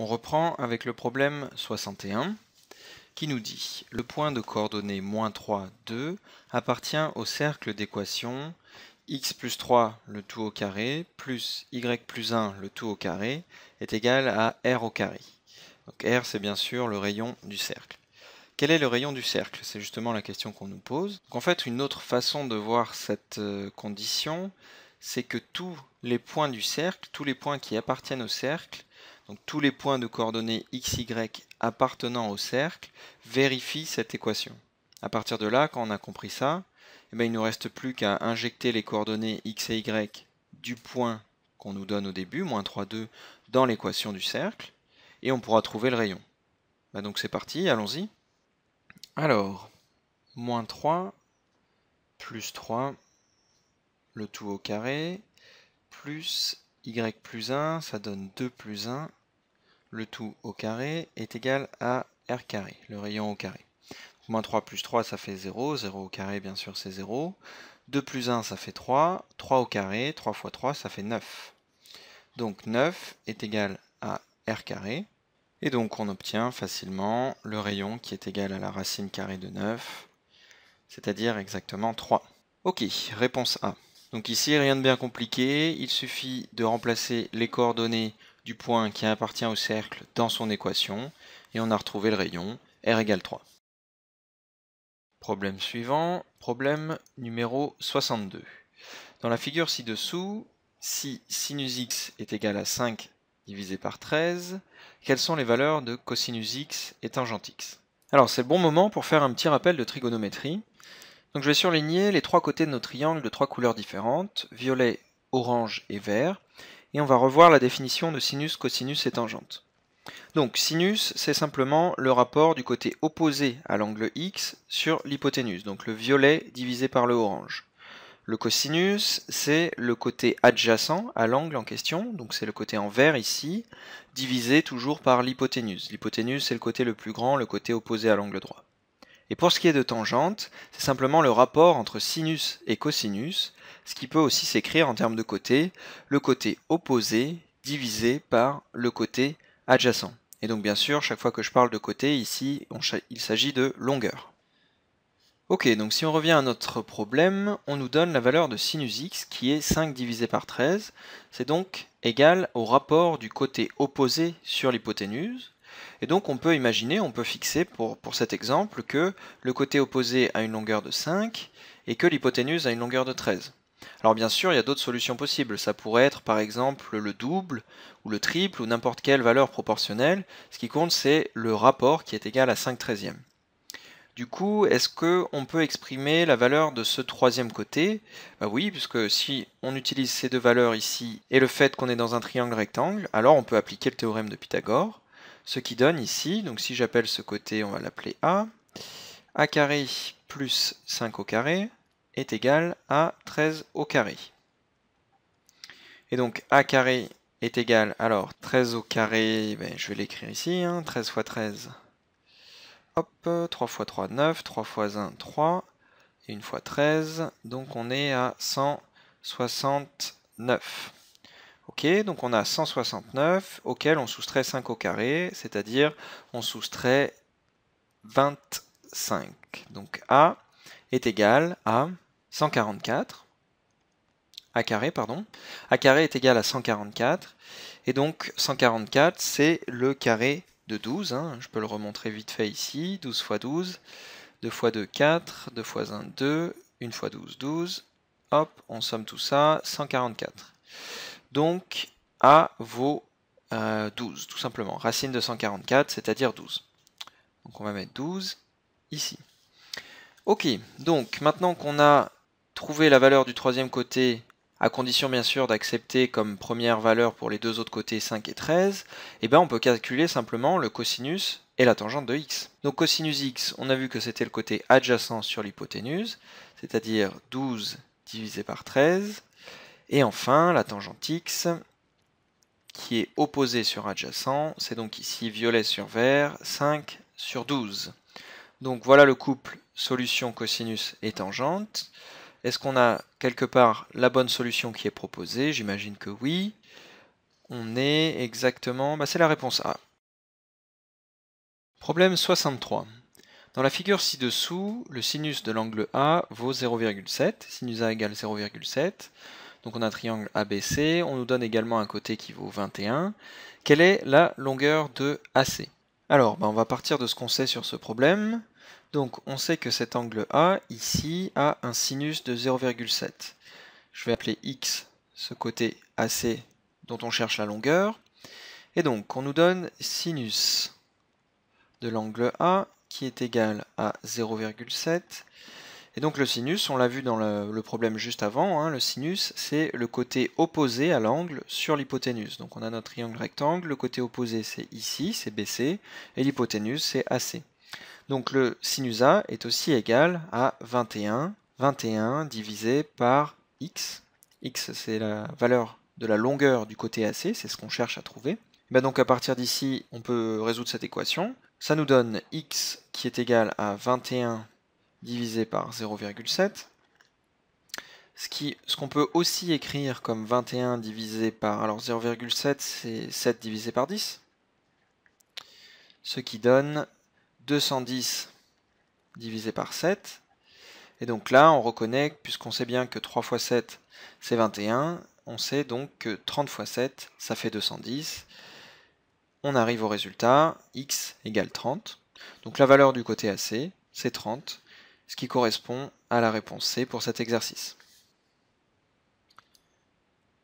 On reprend avec le problème 61 qui nous dit le point de coordonnées moins 3, 2 appartient au cercle d'équation x plus 3 le tout au carré plus y plus 1 le tout au carré est égal à r au carré. Donc r c'est bien sûr le rayon du cercle. Quel est le rayon du cercle C'est justement la question qu'on nous pose. en fait une autre façon de voir cette euh, condition c'est que tous les points du cercle, tous les points qui appartiennent au cercle donc tous les points de coordonnées x, y appartenant au cercle vérifient cette équation. A partir de là, quand on a compris ça, eh ben, il ne nous reste plus qu'à injecter les coordonnées x et y du point qu'on nous donne au début, moins 3, 2, dans l'équation du cercle, et on pourra trouver le rayon. Bah, donc c'est parti, allons-y. Alors, moins 3, plus 3, le tout au carré, plus y plus 1, ça donne 2 plus 1, le tout au carré est égal à r carré, le rayon au carré. Moins 3 plus 3, ça fait 0. 0 au carré, bien sûr, c'est 0. 2 plus 1, ça fait 3. 3 au carré, 3 fois 3, ça fait 9. Donc 9 est égal à r carré. Et donc on obtient facilement le rayon qui est égal à la racine carrée de 9, c'est-à-dire exactement 3. Ok, réponse A. Donc ici, rien de bien compliqué, il suffit de remplacer les coordonnées du point qui appartient au cercle dans son équation, et on a retrouvé le rayon R égale 3. Problème suivant, problème numéro 62. Dans la figure ci-dessous, si sinus x est égal à 5 divisé par 13, quelles sont les valeurs de cosinus x et tangent x Alors c'est le bon moment pour faire un petit rappel de trigonométrie. Donc je vais surligner les trois côtés de nos triangles de trois couleurs différentes, violet, orange et vert, et on va revoir la définition de sinus, cosinus et tangente. Donc sinus, c'est simplement le rapport du côté opposé à l'angle X sur l'hypoténuse, donc le violet divisé par le orange. Le cosinus, c'est le côté adjacent à l'angle en question, donc c'est le côté en vert ici, divisé toujours par l'hypoténuse. L'hypoténuse, c'est le côté le plus grand, le côté opposé à l'angle droit. Et pour ce qui est de tangente, c'est simplement le rapport entre sinus et cosinus, ce qui peut aussi s'écrire en termes de côté, le côté opposé divisé par le côté adjacent. Et donc bien sûr, chaque fois que je parle de côté, ici, il s'agit de longueur. Ok, donc si on revient à notre problème, on nous donne la valeur de sinus x qui est 5 divisé par 13. C'est donc égal au rapport du côté opposé sur l'hypoténuse. Et donc on peut imaginer, on peut fixer pour, cet exemple que le côté opposé a une longueur de 5 et que l'hypoténuse a une longueur de 13. Alors bien sûr, il y a d'autres solutions possibles. Ça pourrait être par exemple le double ou le triple ou n'importe quelle valeur proportionnelle. Ce qui compte, c'est le rapport qui est égal à 5 treizièmes. Du coup, est-ce qu'on peut exprimer la valeur de ce troisième côté bah oui, puisque si on utilise ces deux valeurs ici et le fait qu'on est dans un triangle rectangle, alors on peut appliquer le théorème de Pythagore. Ce qui donne ici, donc si j'appelle ce côté, on va l'appeler A, A carré plus 5 au carré est égal à 13 au carré. Et donc A carré est égal, alors 13 au carré, ben, je vais l'écrire ici, 13 hein, fois 13, hop, 3 fois 3, 9, 3 fois 1, 3, et une fois 13, donc on est à 169. Ok, donc on a 169 auquel on soustrait 5 au carré, c'est-à-dire on soustrait 25. Donc A est égal à 144. A carré, pardon. A carré est égal à 144. Et donc 144, c'est le carré de 12. Hein. Je peux le remontrer vite fait ici. 12 x 12. 2 x 2, 4. 2 fois 1, 2. 1 fois 12, 12. Hop, on somme tout ça. 144 donc à vos 12, euh, tout simplement. Racine de 144, c'est-à-dire 12. Donc on va mettre 12 ici. Ok, donc maintenant qu'on a trouvé la valeur du troisième côté, à condition bien sûr d'accepter comme première valeur pour les deux autres côtés 5 et 13, eh ben on peut calculer simplement le cosinus et la tangente de x. Donc cosinus x, on a vu que c'était le côté adjacent sur l'hypoténuse, c'est-à-dire 12 divisé par 13, et enfin, la tangente x qui est opposée sur adjacent, c'est donc ici violet sur vert, 5 sur 12. Donc voilà le couple solution cosinus et tangente. Est-ce qu'on a quelque part la bonne solution qui est proposée J'imagine que oui. On est exactement... Bah, c'est la réponse A. Problème 63. Dans la figure ci-dessous, le sinus de l'angle A vaut 0,7, sinus A égale 0,7. Donc on a un triangle ABC, on nous donne également un côté qui vaut 21. Quelle est la longueur de AC Alors, ben, on va partir de ce qu'on sait sur ce problème. Donc on sait que cet angle A, ici, a un sinus de 0,7. Je vais appeler X ce côté AC dont on cherche la longueur. Et donc, on nous donne sinus de l'angle A qui est égal à 0,7 et donc le sinus, on l'a vu dans le, problème juste avant, hein, le sinus c'est le côté opposé à l'angle sur l'hypoténuse. Donc on a notre triangle rectangle, le côté opposé c'est ici, c'est BC, et l'hypoténuse c'est AC. Donc le sinus A est aussi égal à 21, 21 divisé par x. x c'est la valeur de la longueur du côté AC, c'est ce qu'on cherche à trouver. Eh ben, donc à partir d'ici, on peut résoudre cette équation. Ça nous donne x qui est égal à 21 divisé par 0,7. Ce qu'on ce peut aussi écrire comme 21 divisé par... Alors 0,7 c'est 7 divisé par 10. Ce qui donne 210 divisé par 7. Et donc là, on reconnaît, puisqu'on sait bien que 3 fois 7, c'est 21, on sait donc que 30 fois 7, ça fait 210. On arrive au résultat, x égale 30. Donc la valeur du côté AC, c'est 30 ce qui correspond à la réponse C pour cet exercice.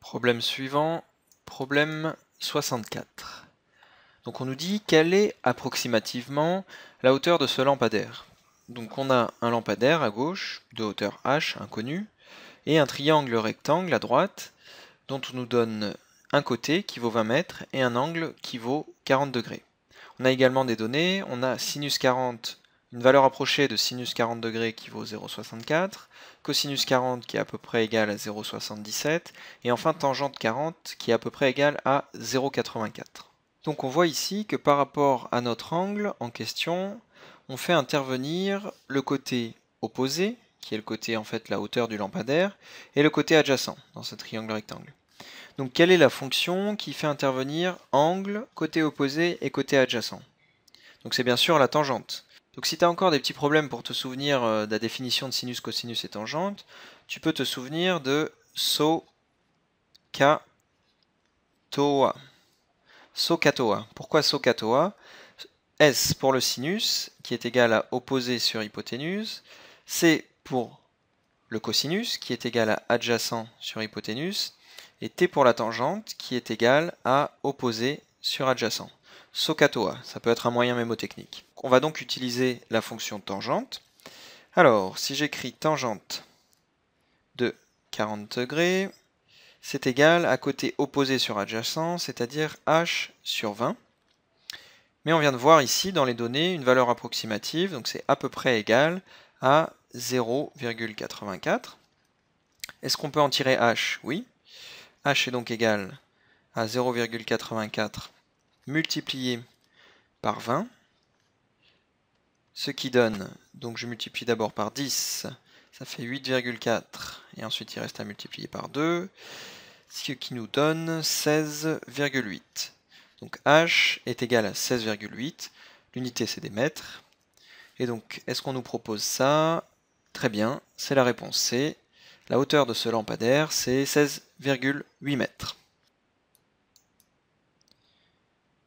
Problème suivant, problème 64. Donc on nous dit quelle est approximativement la hauteur de ce lampadaire. Donc on a un lampadaire à gauche de hauteur h inconnue et un triangle rectangle à droite dont on nous donne un côté qui vaut 20 mètres et un angle qui vaut 40 degrés. On a également des données, on a sinus 40 une valeur approchée de sinus 40 degrés qui vaut 0,64, cosinus 40 qui est à peu près égal à 0,77, et enfin tangente 40 qui est à peu près égal à 0,84. Donc on voit ici que par rapport à notre angle en question, on fait intervenir le côté opposé, qui est le côté en fait la hauteur du lampadaire, et le côté adjacent dans ce triangle rectangle. Donc quelle est la fonction qui fait intervenir angle, côté opposé et côté adjacent Donc c'est bien sûr la tangente. Donc si tu as encore des petits problèmes pour te souvenir euh, de la définition de sinus, cosinus et tangente, tu peux te souvenir de so ka Pourquoi so S pour le sinus, qui est égal à opposé sur hypoténuse. C pour le cosinus, qui est égal à adjacent sur hypoténuse. Et T pour la tangente, qui est égal à opposé sur adjacent. SOCATOA. ça peut être un moyen mémotechnique. On va donc utiliser la fonction tangente. Alors, si j'écris tangente de 40 degrés, c'est égal à côté opposé sur adjacent, c'est-à-dire h sur 20. Mais on vient de voir ici dans les données une valeur approximative, donc c'est à peu près égal à 0,84. Est-ce qu'on peut en tirer h Oui. h est donc égal à 0,84 multiplié par 20. Ce qui donne, donc je multiplie d'abord par 10, ça fait 8,4, et ensuite il reste à multiplier par 2, ce qui nous donne 16,8. Donc H est égal à 16,8, l'unité c'est des mètres, et donc est-ce qu'on nous propose ça Très bien, c'est la réponse C. La hauteur de ce lampadaire, c'est 16,8 mètres.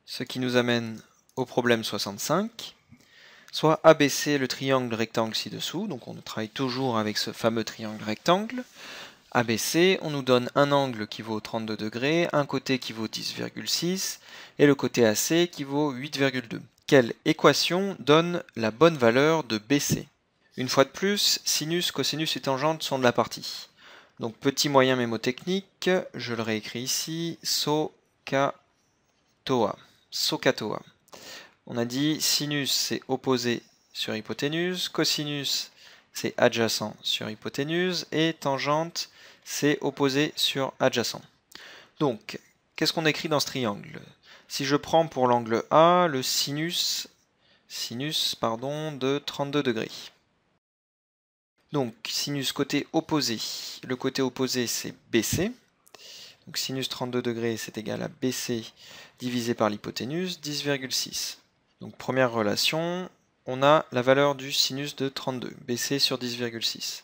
Ce qui nous amène au problème 65 soit ABC, le triangle rectangle ci-dessous, donc on travaille toujours avec ce fameux triangle rectangle, ABC, on nous donne un angle qui vaut 32 degrés, un côté qui vaut 10,6 et le côté AC qui vaut 8,2. Quelle équation donne la bonne valeur de BC Une fois de plus, sinus, cosinus et tangente sont de la partie. Donc petit moyen mémotechnique, je le réécris ici, SOKATOA. SOKATOA. On a dit sinus c'est opposé sur hypoténuse, cosinus c'est adjacent sur hypoténuse et tangente c'est opposé sur adjacent. Donc, qu'est-ce qu'on écrit dans ce triangle Si je prends pour l'angle A le sinus sinus pardon, de 32 degrés. Donc sinus côté opposé, le côté opposé c'est BC. Donc sinus 32 degrés c'est égal à BC divisé par l'hypoténuse 10,6. Donc première relation, on a la valeur du sinus de 32, BC sur 10,6.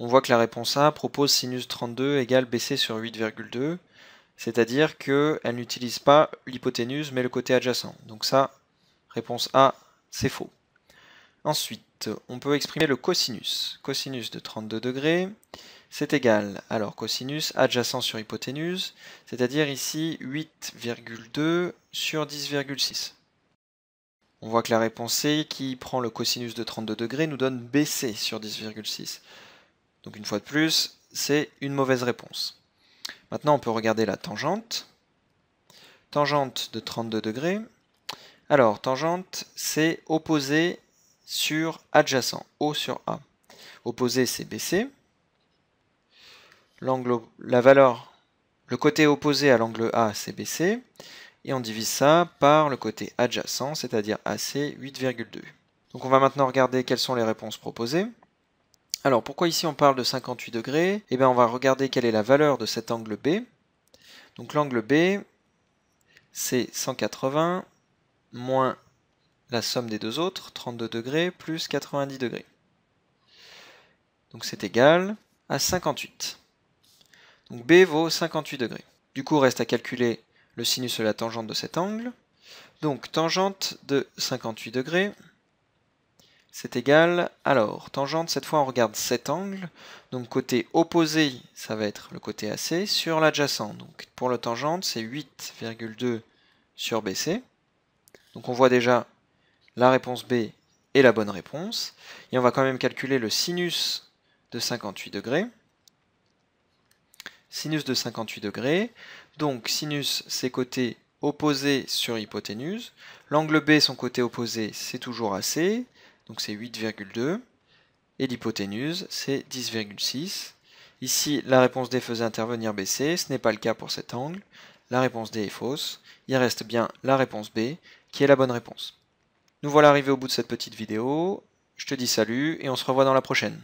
On voit que la réponse A propose sinus 32 égale BC sur 8,2, c'est-à-dire qu'elle n'utilise pas l'hypoténuse mais le côté adjacent. Donc ça, réponse A, c'est faux. Ensuite, on peut exprimer le cosinus. Cosinus de 32 degrés, c'est égal, alors cosinus adjacent sur hypoténuse, c'est-à-dire ici 8,2 sur 10,6. On voit que la réponse C, qui prend le cosinus de 32 degrés, nous donne BC sur 10,6. Donc une fois de plus, c'est une mauvaise réponse. Maintenant, on peut regarder la tangente. Tangente de 32 degrés. Alors, tangente, c'est opposé sur adjacent, O sur A. Opposé, c'est BC. L'angle, la valeur, le côté opposé à l'angle A, c'est BC et on divise ça par le côté adjacent, c'est-à-dire AC 8,2. Donc on va maintenant regarder quelles sont les réponses proposées. Alors pourquoi ici on parle de 58 degrés Eh bien on va regarder quelle est la valeur de cet angle B. Donc l'angle B, c'est 180 moins la somme des deux autres, 32 degrés, plus 90 degrés. Donc c'est égal à 58. Donc B vaut 58 degrés. Du coup, reste à calculer le sinus de la tangente de cet angle. Donc tangente de 58 degrés, c'est égal, alors, tangente, cette fois on regarde cet angle, donc côté opposé, ça va être le côté AC, sur l'adjacent. Donc pour le tangente, c'est 8,2 sur BC. Donc on voit déjà la réponse B est la bonne réponse. Et on va quand même calculer le sinus de 58 degrés sinus de 58 degrés. Donc sinus, c'est côté opposé sur hypoténuse. L'angle B, son côté opposé, c'est toujours AC, donc c'est 8,2. Et l'hypoténuse, c'est 10,6. Ici, la réponse D faisait intervenir BC, ce n'est pas le cas pour cet angle. La réponse D est fausse. Il reste bien la réponse B, qui est la bonne réponse. Nous voilà arrivés au bout de cette petite vidéo. Je te dis salut et on se revoit dans la prochaine.